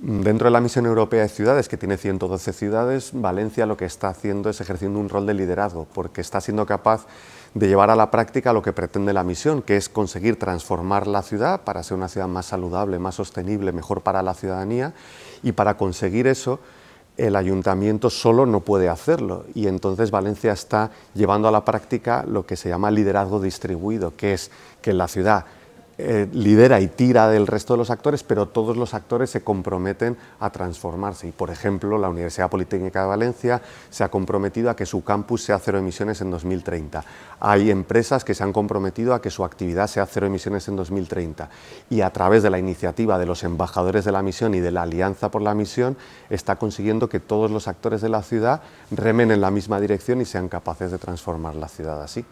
Dentro de la Misión Europea de Ciudades, que tiene 112 ciudades, Valencia lo que está haciendo es ejerciendo un rol de liderazgo, porque está siendo capaz de llevar a la práctica lo que pretende la misión, que es conseguir transformar la ciudad para ser una ciudad más saludable, más sostenible, mejor para la ciudadanía, y para conseguir eso el ayuntamiento solo no puede hacerlo y entonces Valencia está llevando a la práctica lo que se llama liderazgo distribuido, que es que la ciudad eh, lidera y tira del resto de los actores, pero todos los actores se comprometen a transformarse. Y, por ejemplo, la Universidad Politécnica de Valencia se ha comprometido a que su campus sea cero emisiones en 2030. Hay empresas que se han comprometido a que su actividad sea cero emisiones en 2030. Y a través de la iniciativa de los embajadores de la misión y de la Alianza por la Misión, está consiguiendo que todos los actores de la ciudad remen en la misma dirección y sean capaces de transformar la ciudad así.